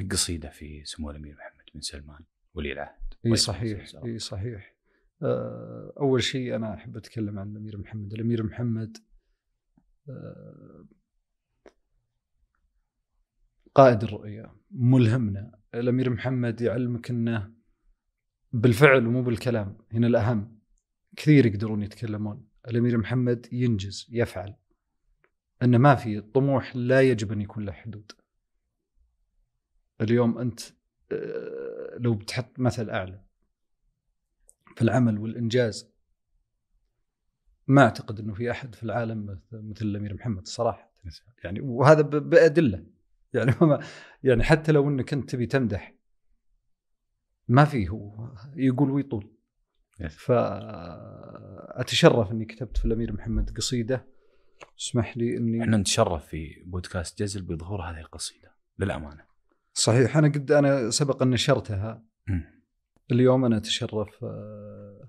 القصيده في سمو الامير محمد بن سلمان ولي العهد اي طيب، صحيح اي صحيح آه، اول شيء انا احب اتكلم عن الامير محمد الامير محمد آه، قائد الرؤيه ملهمنا الامير محمد يعلمك انه بالفعل ومو بالكلام هنا الاهم كثير يقدرون يتكلمون الامير محمد ينجز يفعل ان ما في الطموح لا يجب ان يكون له حدود اليوم انت آه، لو بتحط مثل اعلى في العمل والانجاز ما اعتقد انه في احد في العالم مثل الامير محمد صراحه يعني وهذا بادله يعني ما يعني حتى لو انك انت تبي تمدح ما فيه هو يقول ويطول فاتشرف اني كتبت في الامير محمد قصيده اسمح لي اني احنا نتشرف في بودكاست جزل بظهور هذه القصيده للامانه صحيح انا قد انا سبق ان نشرتها اليوم انا اتشرف آه،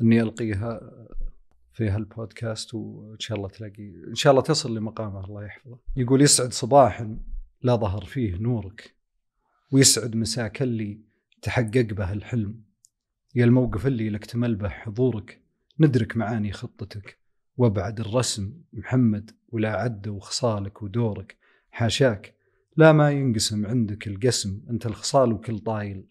اني القيها آه، في هالبودكاست وان شاء الله تلاقي ان شاء الله تصل لمقامه الله يحفظه يقول يسعد صباح لا ظهر فيه نورك ويسعد مساك اللي تحقق به الحلم يا الموقف اللي لك تمل به حضورك ندرك معاني خطتك وابعد الرسم محمد ولا عد وخصالك ودورك حاشاك لا ما ينقسم عندك القسم أنت الخصال وكل طايل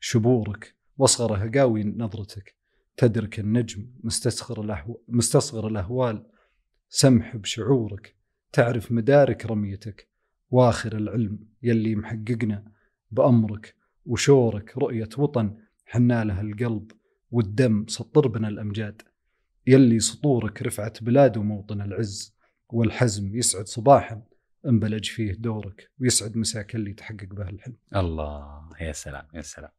شبورك واصغر قاوي نظرتك تدرك النجم مستصغر, الأحو... مستصغر الأهوال سمح بشعورك تعرف مدارك رميتك واخر العلم يلي محققنا بأمرك وشورك رؤية وطن حنا لها القلب والدم سطر بنا الأمجاد يلي سطورك رفعت بلاد وموطن العز والحزم يسعد صباحا انبلج فيه دورك ويسعد مساك اللي تحقق به الحلم الله يا سلام يا سلام